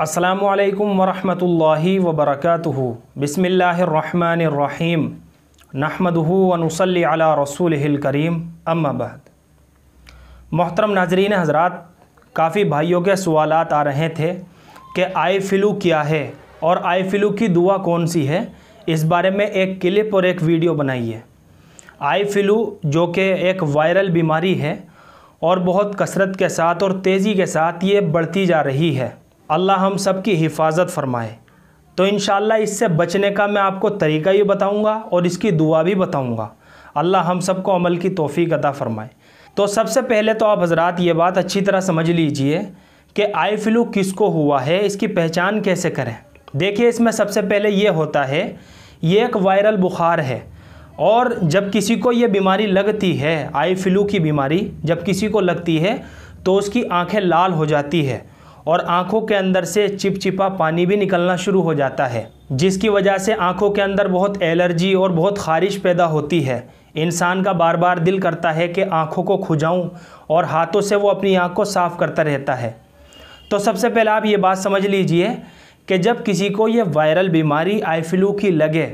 असलकम वरहि वबरकू बसमीम नहमदूनसली अला रसूल करीम अम्माबाद मोहतरम नाजरीन हज़रात काफ़ी भाइयों के सवाल आ रहे थे कि आई फ्लू क्या है और आई फ्लू की दुआ कौन सी है इस बारे में एक क्लिप और एक वीडियो बनाई है आई फ्लू जो कि एक वायरल बीमारी है और बहुत कसरत के साथ और तेज़ी के साथ ये बढ़ती जा रही है अल्लाह हम सब की हिफाजत फरमाए तो इन इससे बचने का मैं आपको तरीका ही बताऊँगा और इसकी दुआ भी बताऊँगा अल्लाह हम सब को अमल की तोफ़ी अदा फ़रमाए तो सबसे पहले तो आप हजरात ये बात अच्छी तरह समझ लीजिए कि आई फ्लू किसको हुआ है इसकी पहचान कैसे करें देखिए इसमें सबसे पहले ये होता है ये एक वायरल बुखार है और जब किसी को ये बीमारी लगती है आई फ्लू की बीमारी जब किसी को लगती है तो उसकी आंखें लाल हो जाती है और आँखों के अंदर से चिपचिपा पानी भी निकलना शुरू हो जाता है जिसकी वजह से आँखों के अंदर बहुत एलर्जी और बहुत खारिश पैदा होती है इंसान का बार बार दिल करता है कि आँखों को खुजाऊँ और हाथों से वो अपनी आँख को साफ़ करता रहता है तो सबसे पहले आप ये बात समझ लीजिए कि जब किसी को ये वायरल बीमारी आई फ्लू की लगे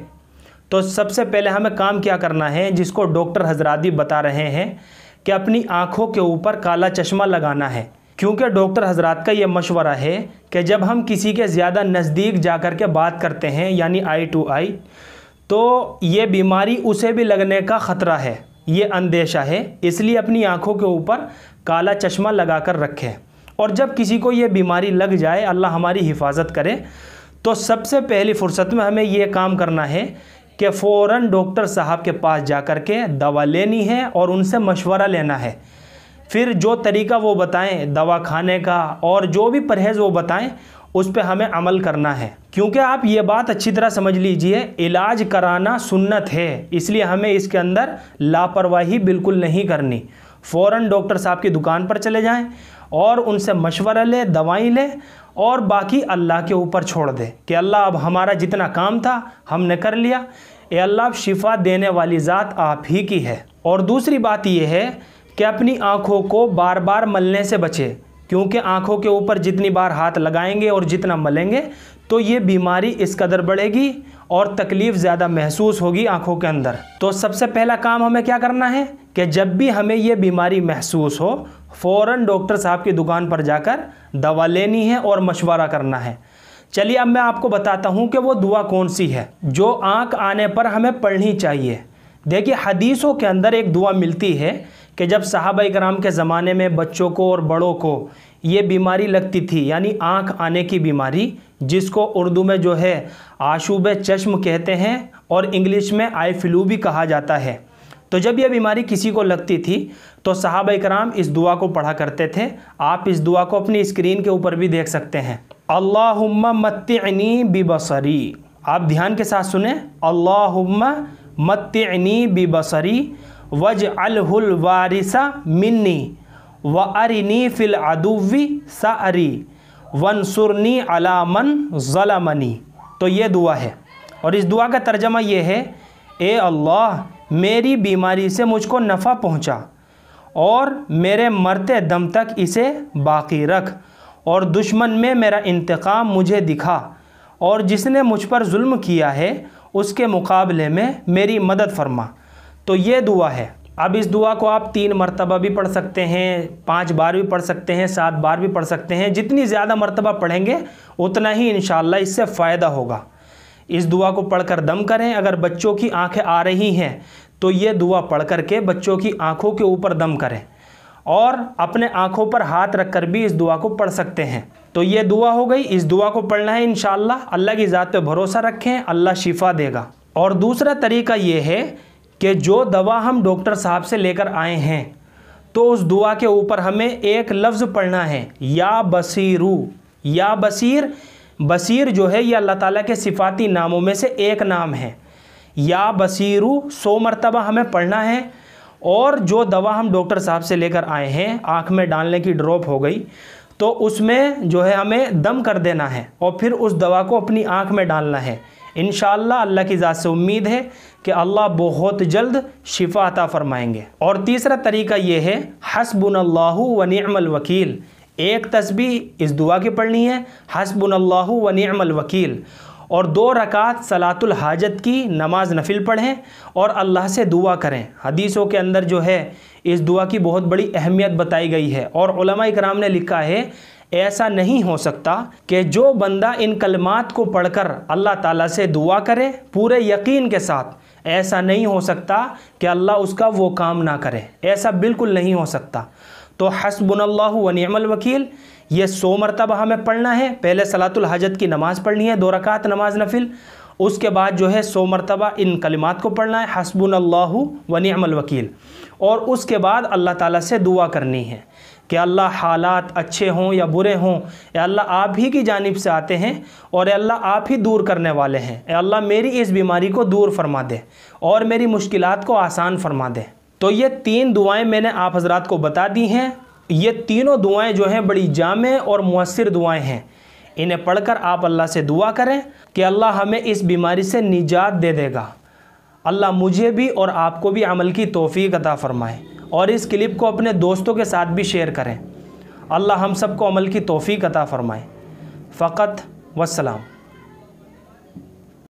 तो सबसे पहले हमें काम क्या करना है जिसको डॉक्टर हजरादी बता रहे हैं कि अपनी आँखों के ऊपर काला चश्मा लगाना है क्योंकि डॉक्टर हजरात का ये मशवरा है कि जब हम किसी के ज़्यादा नज़दीक जा कर के बात करते हैं यानी आई टू आई तो ये बीमारी उसे भी लगने का ख़तरा है ये अंदेशा है इसलिए अपनी आँखों के ऊपर काला चश्मा लगा कर रखें और जब किसी को ये बीमारी लग जाए अल्लाह हमारी हिफाजत करे तो सबसे पहली फ़ुर्सत में हमें ये काम करना है कि फ़ौर डॉक्टर साहब के पास जा कर के दवा लेनी है और उनसे मशवरा लेना है फिर जो तरीका वो बताएं दवा खाने का और जो भी परहेज़ वो बताएं उस पर हमें अमल करना है क्योंकि आप ये बात अच्छी तरह समझ लीजिए इलाज कराना सुन्नत है इसलिए हमें इसके अंदर लापरवाही बिल्कुल नहीं करनी फ़ौर डॉक्टर साहब की दुकान पर चले जाएँ और उनसे मशवरा लें दवाई लें और बाकी अल्लाह के ऊपर छोड़ दें कि अल्लाह अब हमारा जितना काम था हमने कर लिया ए अल्लाह शिफा देने वाली ज़ात आप ही की है और दूसरी बात यह है कि अपनी आँखों को बार बार मलने से बचे क्योंकि आँखों के ऊपर जितनी बार हाथ लगाएंगे और जितना मलेंगे तो ये बीमारी इस कदर बढ़ेगी और तकलीफ़ ज़्यादा महसूस होगी आँखों के अंदर तो सबसे पहला काम हमें क्या करना है कि जब भी हमें ये बीमारी महसूस हो फ़ौर डॉक्टर साहब की दुकान पर जाकर दवा लेनी है और मशवरा करना है चलिए अब मैं आपको बताता हूँ कि वो दुआ कौन सी है जो आँख आने पर हमें पढ़नी चाहिए देखिए हदीसों के अंदर एक दुआ मिलती है कि जब साहब कराम के ज़माने में बच्चों को और बड़ों को ये बीमारी लगती थी यानी आँख आने की बीमारी जिसको उर्दू में जो है आशूब चश्म कहते हैं और इंग्लिश में आई फ्लू भी कहा जाता है तो जब यह बीमारी किसी को लगती थी तो साहब कराम इस दुआ को पढ़ा करते थे आप इस दुआ को अपनी स्क्रीन के ऊपर भी देख सकते हैं अल्लाह मत्तनी बिबसरी आप ध्यान के साथ सुने अल्लाह मत्तनी बिबसरी वज अलहुलवारिसा मिन्नी व अरिनी फिल अदुवी सरी वनसुरनी अलामन मनी तो ये दुआ है और इस दुआ का तर्जमा ये है ए अल्लाह मेरी बीमारी से मुझको नफ़ा पहुँचा और मेरे मरते दम तक इसे बाकी रख और दुश्मन में मेरा इंतकाम मुझे दिखा और जिसने मुझ पर जुल्म किया है उसके मुकाबले में मेरी मदद फरमा तो ये दुआ है अब इस दुआ को आप तीन मरतबा भी पढ़ सकते हैं पाँच बार भी पढ़ सकते हैं सात बार भी पढ़ सकते हैं जितनी ज़्यादा मरतबा पढ़ेंगे उतना ही इन इससे फ़ायदा होगा इस दुआ को पढ़कर दम करें अगर बच्चों की आंखें आ रही हैं तो ये दुआ पढ़ कर के बच्चों की आंखों के ऊपर दम करें और अपने आंखों पर हाथ रख कर भी इस दुआ को पढ़ सकते हैं तो ये दुआ हो गई इस दुआ को पढ़ना है इन अल्लाह की ज़ात पर भरोसा रखें अल्लाह शिफा देगा और दूसरा तरीका ये है कि जो दवा हम डॉक्टर साहब से लेकर आए हैं तो उस दुआ के ऊपर हमें एक लफ्ज़ पढ़ना है या बसीरू या बसीर बसीर जो है यह अल्लाह ताला के सिफाती नामों में से एक नाम है या बसीरू सो मरतबा हमें पढ़ना है और जो दवा हम डॉक्टर साहब से लेकर आए हैं आँख में डालने की ड्रॉप हो गई तो उसमें जो है हमें दम कर देना है और फिर उस दवा को अपनी आँख में डालना है इन अल्लाह की ज़ात से उम्मीद है कि अल्लाह बहुत जल्द शिफा अता फ़रमाएँगे और तीसरा तरीका ये है हसबुन वनिमल वकील एक तस्बी इस दुआ की पढ़नी है हसबुन वनिमल वकील और दो रकात सलातुल हाजत की नमाज नफिल पढ़ें और अल्लाह से दुआ करें हदीसों के अंदर जो है इस दुआ की बहुत बड़ी अहमियत बताई गई है और इक्राम ने लिखा है ऐसा नहीं हो सकता कि जो बंदा इन कलमात को पढ़कर अल्लाह ताला से दुआ करे पूरे यकीन के साथ ऐसा नहीं हो सकता कि अल्लाह उसका वो काम ना करे ऐसा बिल्कुल नहीं हो सकता तो हसबुल्ला वनीमल वकील ये सौ मरतबा हमें पढ़ना है पहले सलातुल हजत की नमाज़ पढ़नी है दो रकात नमाज नफिल उसके बाद जो है सौ मरतबा इन कलिमात को पढ़ना है हसबुल्ला वनीमल वकील और उसके बाद अल्लाह ताला से दुआ करनी है कि अल्लाह हालात अच्छे हों या बुरे हों अल्लाह आप ही की जानब से आते हैं और अल्लाह आप ही दूर करने वाले हैं अल्लाह मेरी इस बीमारी को दूर फरमा दे और मेरी मुश्किल को आसान फरमा दे तो ये तीन दुआएं मैंने आप हजरात को बता दी हैं ये तीनों दुआएं जो हैं बड़ी जाम और मौसर दुआएं हैं इन्हें पढ़कर आप अल्लाह से दुआ करें कि अल्लाह हमें इस बीमारी से निजात दे देगा अल्लाह मुझे भी और आपको भी अमल की तोफ़ी अदा फरमाएँ और इस क्लिप को अपने दोस्तों के साथ भी शेयर करें अल्लाह हम सबको अमल की तोफ़ी अता फ़रमाए फ़कत वसलाम